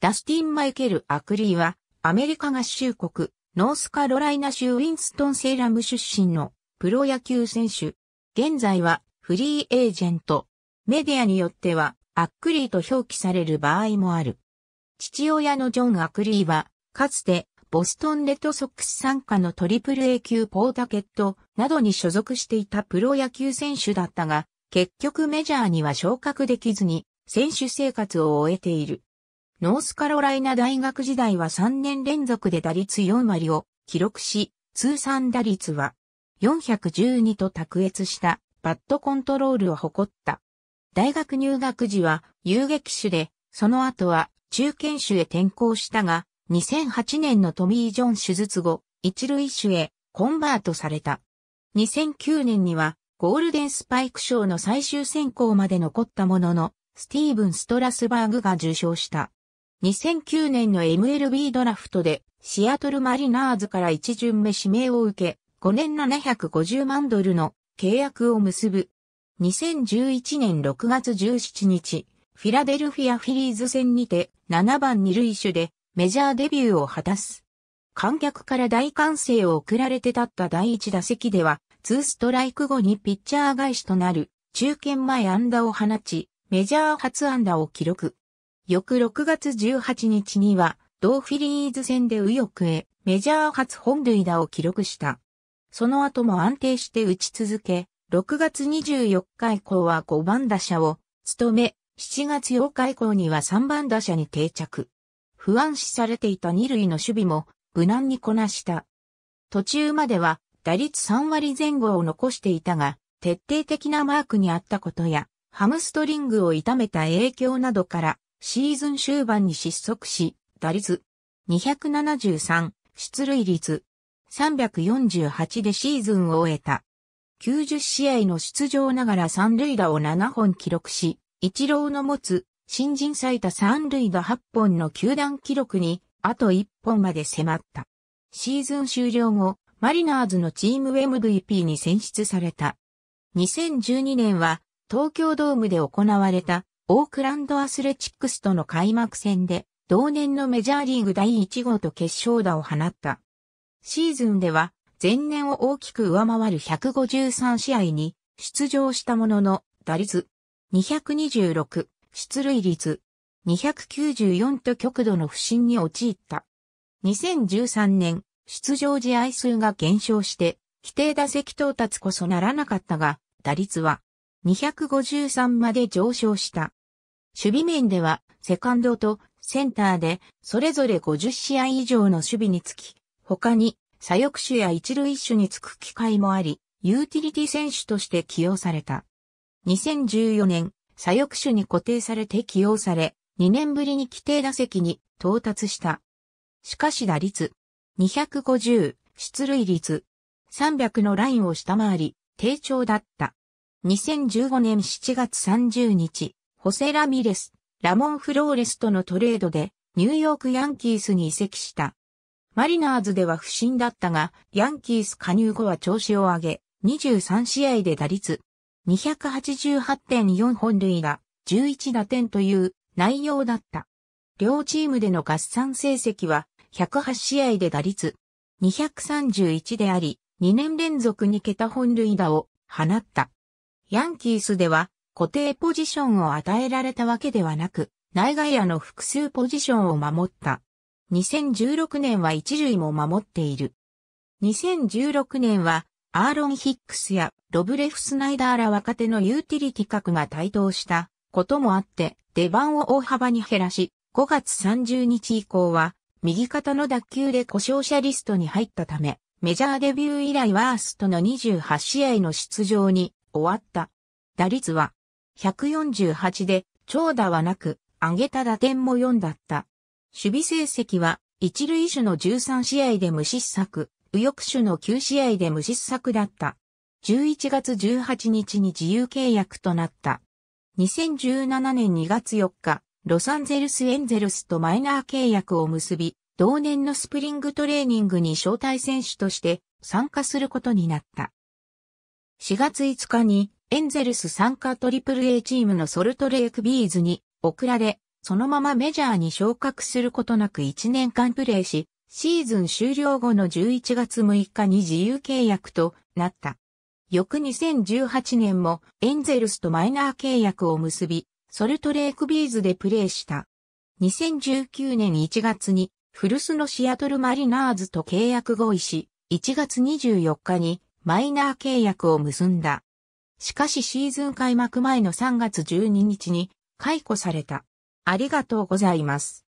ダスティン・マイケル・アクリーは、アメリカ合衆国、ノースカロライナ州ウィンストン・セーラム出身のプロ野球選手。現在はフリーエージェント。メディアによっては、アックリーと表記される場合もある。父親のジョン・アクリーは、かつて、ボストンレッドソックス参加のトリプル A 級ポータケットなどに所属していたプロ野球選手だったが、結局メジャーには昇格できずに、選手生活を終えている。ノースカロライナ大学時代は3年連続で打率4割を記録し、通算打率は412と卓越したバットコントロールを誇った。大学入学時は遊撃手で、その後は中堅手へ転向したが、2008年のトミー・ジョン手術後、一塁手へコンバートされた。2009年にはゴールデンスパイク賞の最終選考まで残ったものの、スティーブン・ストラスバーグが受賞した。2009年の MLB ドラフトでシアトルマリナーズから一巡目指名を受け、5年750万ドルの契約を結ぶ。2011年6月17日、フィラデルフィアフィリーズ戦にて7番二塁手でメジャーデビューを果たす。観客から大歓声を送られて立った第一打席では、2ストライク後にピッチャー返しとなる中堅前安打を放ち、メジャー初安打を記録。翌6月18日には、同フィリーズ戦で右翼へメジャー初本塁打を記録した。その後も安定して打ち続け、6月24日以降は5番打者を務め、7月8日以降には3番打者に定着。不安視されていた二塁の守備も無難にこなした。途中までは打率3割前後を残していたが、徹底的なマークにあったことや、ハムストリングを痛めた影響などからシーズン終盤に失速し、打率273、出塁率348でシーズンを終えた。90試合の出場ながら三塁打を7本記録し、一郎の持つ新人最多三塁打8本の球団記録にあと1本まで迫った。シーズン終了後、マリナーズのチーム MVP に選出された。2012年は東京ドームで行われたオークランドアスレチックスとの開幕戦で、同年のメジャーリーグ第1号と決勝打を放った。シーズンでは、前年を大きく上回る153試合に出場したものの、打率226、出塁率294と極度の不振に陥った。2013年、出場試合数が減少して、規定打席到達こそならなかったが、打率は253まで上昇した。守備面では、セカンドとセンターで、それぞれ50試合以上の守備につき、他に、左翼手や一塁手につく機会もあり、ユーティリティ選手として起用された。2014年、左翼手に固定されて起用され、2年ぶりに規定打席に到達した。しかし打率、250、出塁率、300のラインを下回り、低調だった。2015年7月30日、ホセ・ラミレス、ラモン・フローレスとのトレードで、ニューヨーク・ヤンキースに移籍した。マリナーズでは不審だったが、ヤンキース加入後は調子を上げ、23試合で打率、288.4本塁打、11打点という内容だった。両チームでの合算成績は、108試合で打率、231であり、2年連続に桁本塁打を放った。ヤンキースでは固定ポジションを与えられたわけではなく、内外野の複数ポジションを守った。2016年は一塁も守っている。2016年は、アーロン・ヒックスやロブレフ・スナイダーら若手のユーティリティ格が台頭したこともあって、出番を大幅に減らし、5月30日以降は、右肩の脱臼で故障者リストに入ったため、メジャーデビュー以来ワーストの28試合の出場に終わった。打率は148で、長打はなく、上げた打点も4だった。守備成績は、一塁手の13試合で無失策、右翼手の9試合で無失策だった。11月18日に自由契約となった。2017年2月4日、ロサンゼルスエンゼルスとマイナー契約を結び、同年のスプリングトレーニングに招待選手として参加することになった。4月5日にエンゼルス参加 AAA チームのソルトレイクビーズに、送られ、そのままメジャーに昇格することなく1年間プレーし、シーズン終了後の11月6日に自由契約となった。翌2018年もエンゼルスとマイナー契約を結び、ソルトレイクビーズでプレーした。2019年1月にフルスのシアトルマリナーズと契約合意し、1月24日にマイナー契約を結んだ。しかしシーズン開幕前の3月12日に解雇された。ありがとうございます。